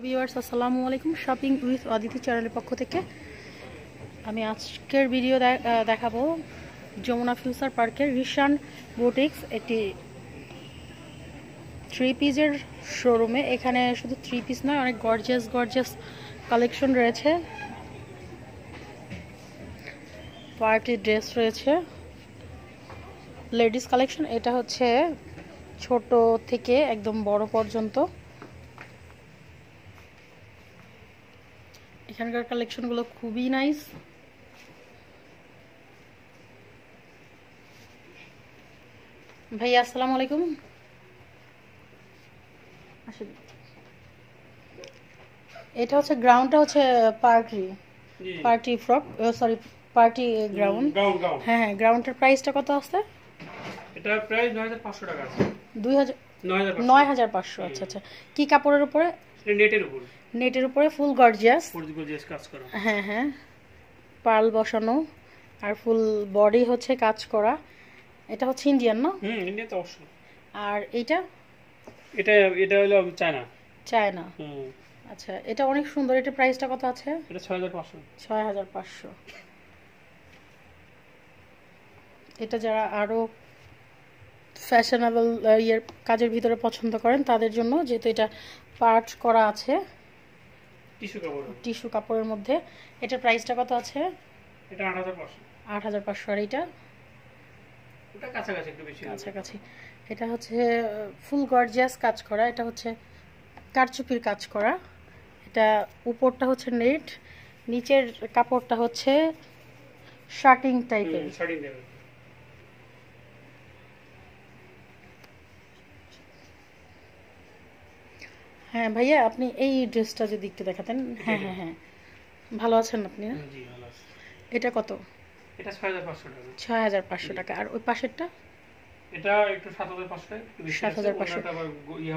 Hello viewers আসসালামু আলাইকুম shopping with Aditi চ্যানেলের পক্ষ থেকে আমি আজকের ভিডিও দেখাবো যমুনা ফিউচার পার্কের রিশান বোটিক্স একটি থ্রি পিসের শোরুমে এখানে শুধু থ্রি পিস নয় অনেক গর্জিয়াস গর্জিয়াস কালেকশন রয়েছে পার্টি ড্রেস রয়েছে লেডিস কালেকশন এটা হচ্ছে ছোট থেকে একদম বড় পর্যন্ত এখানকার কালেকশনগুলো খুবই নাইস ভাই আসসালাম আলাইকুম এটা হচ্ছে গ্রাউন্ডটা হচ্ছে party party frock sorry party ground হ্যাঁ হ্যাঁ গ্রাউন্ডের প্রাইসটা কত আছে এটা প্রাইস 9500 টাকা আছে 2000 9500 আচ্ছা আচ্ছা কি কাপড়ের উপরে নেটের উপর নেটের উপরে ফুল গর্জিয়াস হ্যাঁ হ্যাঁ পাল বসানো আর ফুল বডি হচ্ছে কাজ করা এটা হচ্ছে ইন্ডিয়ান না আর এটা এটা এটা হলো চায়না চায়না আচ্ছা এটা অনেক সুন্দর এটা প্রাইসটা কত আছে এটা হাজার পাঁচশো এটা যারা আরো ফ্যাশনেবল ইয়ের কাজের ভিতরে পছন্দ করেন তাদের জন্য যেহেতু এটা পার্ট করা আছে টিস্যু কাপড় টিস্যু কাপড়ের মধ্যে এটার প্রাইসটা কত আছে এটা 8500 8500 আর এটা ওটা কাছাকাছি একটু বেশি কাছাকাছি এটা হচ্ছে ফুল গর্জিয়াস কাজ করা এটা হচ্ছে কারচুপির কাজ করা এটা উপরটা হচ্ছে নেট নিচের কাপড়টা হচ্ছে শার্টিং টাইপের শার্টিং টাইপের হ্যাঁ ভাইয়া আপনি এই ড্রেসটা যদি একটু দেখাতেন হ্যাঁ হ্যাঁ হ্যাঁ ভালো আছেন আপনি না এটা কত এটা ছয় হাজার পাঁচশো টাকা ছয় হাজার পাঁচশো টাকা আর ওই পাশেরটা এটা সাত হাজার পাঁচশো সাত ইয়ে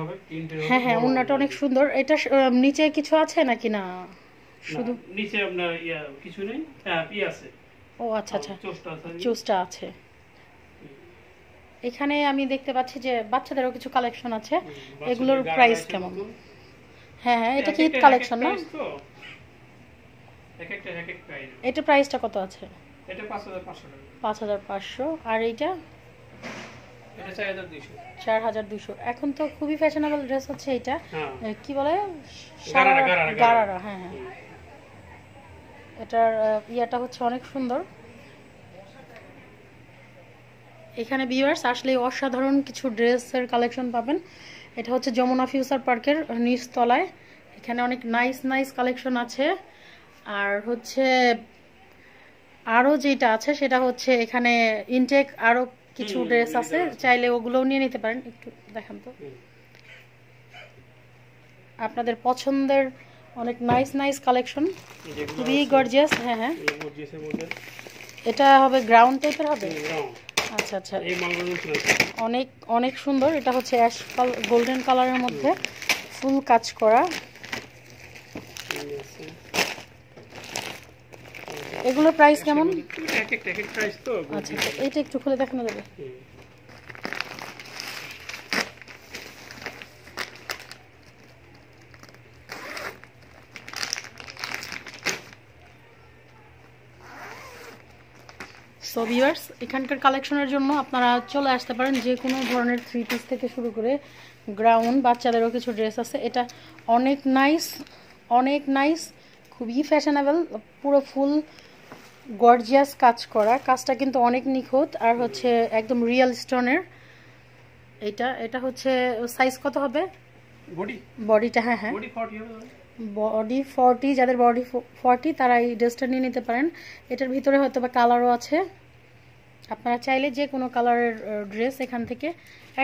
হ্যাঁ হ্যাঁ ওনাটা অনেক সুন্দর এটা নিচে কিছু আছে নাকি না শুধু হ্যাঁ, ইয়ে ও আচ্ছা আচ্ছা চোস্টা আছে এখানে আমি দেখতে পাচ্ছি যে বাচ্চাদেরও কিছু কালেকশন আছে এগুলোর প্রাইস কেমন হ্যাঁ হ্যাঁ এটা কি কালেকশন না এটা প্রাইসটা কত আছে এটা 5500 টাকা 5500 আর এইটা চার হাজার দুশো এখন তো খুবই ফ্যাশনেবল ড্রেস হচ্ছে এটা হ্যাঁ। কি বলে গারারা হ্যাঁ হ্যাঁ এটার ইয়াটা হচ্ছে অনেক সুন্দর এখানে বিয়ার্স আসলে অসাধারণ কিছু ড্রেসের কালেকশন পাবেন এটা হচ্ছে যমুনা ফিউচার পার্কের নিচতলায় এখানে অনেক নাইস নাইস কালেকশন আছে আর হচ্ছে আরও যেটা আছে সেটা হচ্ছে এখানে ইনটেক আরও কিছু ড্রেস আছে চাইলে ওগুলোও নিয়ে নিতে পারেন একটু দেখান তো আপনাদের পছন্দের অনেক নাইস নাইস কালেকশন খুবই গর্জিয়াস হ্যাঁ হ্যাঁ এটা হবে গ্রাউন্ড টাইপের হবে আচ্ছা আচ্ছা এই অনেক অনেক সুন্দর এটা হচ্ছে অ্যাশ গোল্ডেন কালারের মধ্যে ফুল কাজ করা এগুলোর প্রাইস কেমন আচ্ছা, আচ্ছা। এইটা একটু খুলে দেখানো যাবে সো ভিউয়ার্স এখানকার কালেকশনের জন্য আপনারা চলে আসতে পারেন যে কোনো ধরনের থ্রি পিস থেকে শুরু করে গ্রাউন্ড বাচ্চাদেরও কিছু ড্রেস আছে এটা অনেক নাইস অনেক নাইস খুবই ফ্যাশনেবল পুরো ফুল গর্জিয়াস কাজ করা কাজটা কিন্তু অনেক নিখুঁত আর হচ্ছে একদম রিয়েল স্টোনের এটা এটা হচ্ছে সাইজ কত হবে বডিটা হ্যাঁ হ্যাঁ বডি ফর্টি যাদের বডি ফর্টি তারা এই ড্রেসটা নিয়ে নিতে পারেন এটার ভিতরে হয়তো বা কালারও আছে আপনারা চাইলে যে কোনো কালারের ড্রেস এখান থেকে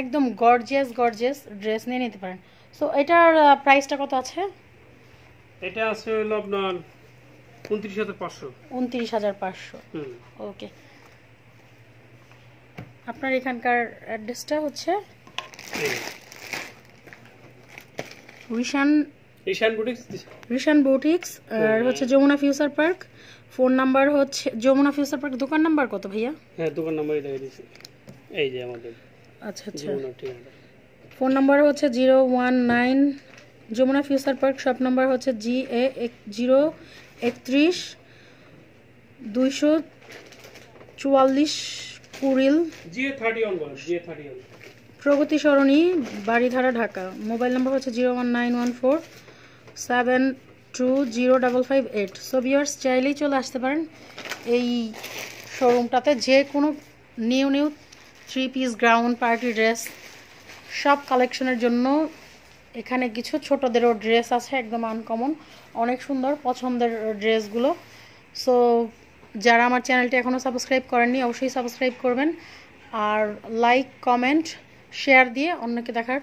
একদম গর্জিয়াস গর্জিয়াস ড্রেস নিয়ে নিতে পারেন সো এটার প্রাইসটা কত আছে এটা আছে হলো আপনার উনত্রিশ হাজার পাঁচশো উনত্রিশ হাজার পাঁচশো ওকে আপনার এখানকার অ্যাড্রেসটা হচ্ছে উইশান রিশান বুটিক্স আর হচ্ছে Jamuna future park phone number হচ্ছে যমুনা ফিউচার পার্ক দোকান নাম্বার কত ভাইয়া হ্যাঁ দোকান নাম্বারই লাগিয়ে দিছি এই যে আমাদের আচ্ছা আচ্ছা ফোন নাম্বার হচ্ছে zero one nine Jamuna future park shop number হচ্ছে জি এ জিরো একত্রিশ দুইশো চুয়াল্লিশ কুড়িল প্রগতি সরণি বাড়িধারা ঢাকা মোবাইল নাম্বার হচ্ছে zero one nine one four seven two zero double five eight so viewers চাইলেই চলে আসতে পারেন এই শোরুমটাতে যে কোনো new new three piece ground party dress সব কালেকশনের জন্য এখানে কিছু ছোটদেরও ড্রেস আছে একদম আনকমন অনেক সুন্দর পছন্দের ড্রেসগুলো সো যারা আমার চ্যানেলটি এখনও সাবস্ক্রাইব করেননি অবশ্যই সাবস্ক্রাইব করবেন আর লাইক কমেন্ট শেয়ার দিয়ে অন্যকে দেখার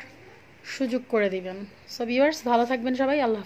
সুযোগ করে দিবেন সো ভিউয়ার্স ভালো থাকবেন সবাই আল্লাহ